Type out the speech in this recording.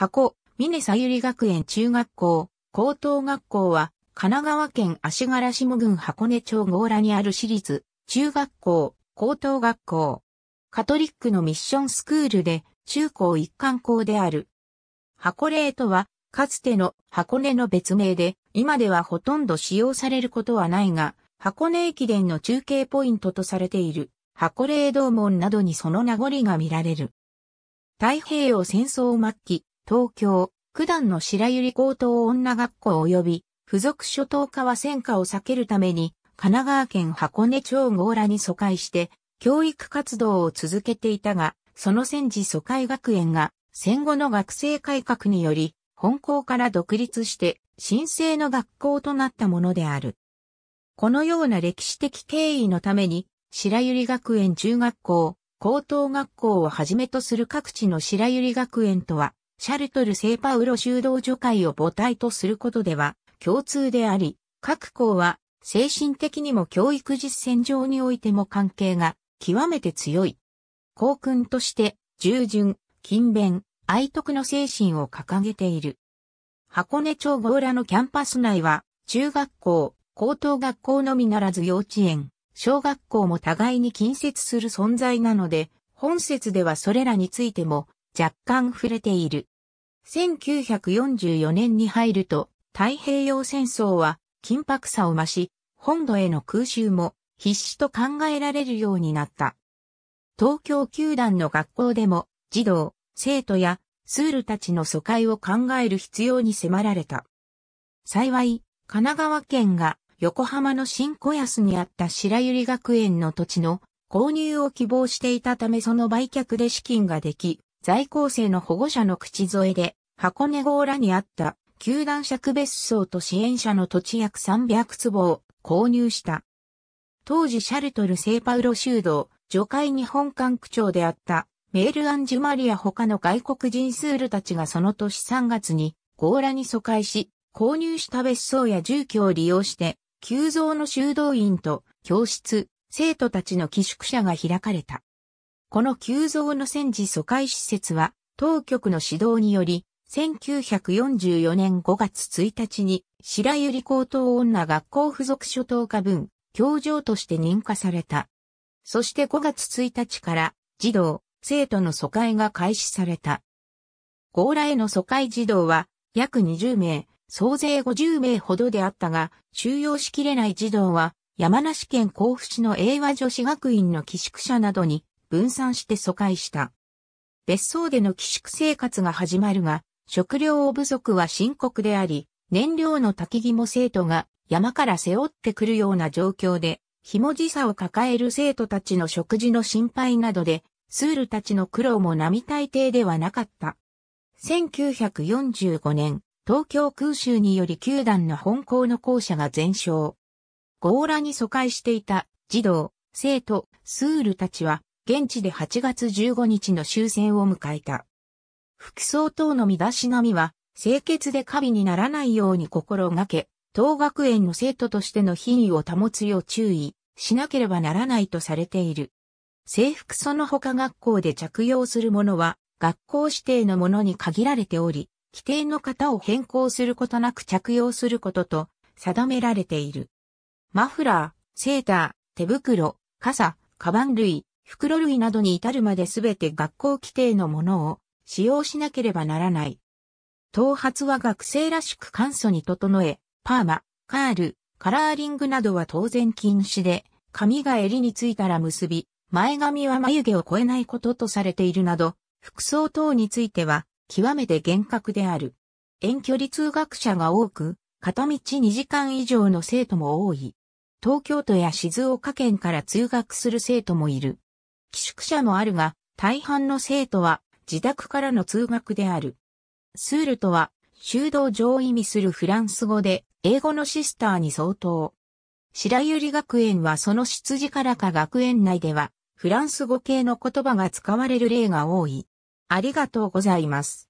箱、峰さゆり学園中学校、高等学校は、神奈川県足柄下郡箱根町強羅にある私立、中学校、高等学校。カトリックのミッションスクールで、中高一貫校である。箱霊とは、かつての箱根の別名で、今ではほとんど使用されることはないが、箱根駅伝の中継ポイントとされている、箱霊道門などにその名残が見られる。太平洋戦争末期、東京、九段の白百合高等女学校及び、付属初等科は戦火を避けるために、神奈川県箱根町強羅に疎開して、教育活動を続けていたが、その戦時疎開学園が、戦後の学生改革により、本校から独立して、新生の学校となったものである。このような歴史的経緯のために、白百合学園中学校、高等学校をはじめとする各地の白百合学園とは、シャルトル・セーパウロ修道女会を母体とすることでは共通であり、各校は精神的にも教育実践上においても関係が極めて強い。校訓として従順、勤勉、愛徳の精神を掲げている。箱根町郷らのキャンパス内は中学校、高等学校のみならず幼稚園、小学校も互いに近接する存在なので、本説ではそれらについても若干触れている。1944年に入ると太平洋戦争は緊迫さを増し、本土への空襲も必死と考えられるようになった。東京球団の学校でも児童、生徒やスールたちの疎開を考える必要に迫られた。幸い、神奈川県が横浜の新小安にあった白百合学園の土地の購入を希望していたためその売却で資金ができ、在校生の保護者の口添えで、箱根郷らにあった、球団尺別荘と支援者の土地約300坪を購入した。当時シャルトル・セイパウロ修道、除会日本館区長であった、メール・アンジュ・マリア他の外国人スールたちがその年3月に、ーラに疎開し、購入した別荘や住居を利用して、急増の修道院と教室、生徒たちの寄宿舎が開かれた。この急増の戦時疎開施設は、当局の指導により、1944年5月1日に、白百合高等女学校附属初等科分、教場として認可された。そして5月1日から、児童、生徒の疎開が開始された。強羅への疎開児童は、約20名、総勢50名ほどであったが、収容しきれない児童は、山梨県甲府市の英和女子学院の寄宿舎などに分散して疎開した。別荘での寄宿生活が始まるが、食料不足は深刻であり、燃料の焚き木も生徒が山から背負ってくるような状況で、ひもじさを抱える生徒たちの食事の心配などで、スールたちの苦労も並大抵ではなかった。1945年、東京空襲により球団の本校の校舎が全焼。強羅に疎開していた児童、生徒、スールたちは現地で8月15日の終戦を迎えた。服装等の身だしなみは、清潔で過敏にならないように心がけ、当学園の生徒としての品位を保つよう注意しなければならないとされている。制服その他学校で着用するものは、学校指定のものに限られており、規定の型を変更することなく着用することと定められている。マフラー、セーター、手袋、傘、カバン類、袋類などに至るまで全て学校規定のものを使用しなければならない。頭髪は学生らしく簡素に整え、パーマ、カール、カラーリングなどは当然禁止で、髪が襟についたら結び、前髪は眉毛を超えないこととされているなど、服装等については極めて厳格である。遠距離通学者が多く、片道2時間以上の生徒も多い。東京都や静岡県から通学する生徒もいる。寄宿舎もあるが、大半の生徒は自宅からの通学である。スールとは、修道場を意味するフランス語で、英語のシスターに相当。白百合学園はその出自からか学園内では、フランス語系の言葉が使われる例が多い。ありがとうございます。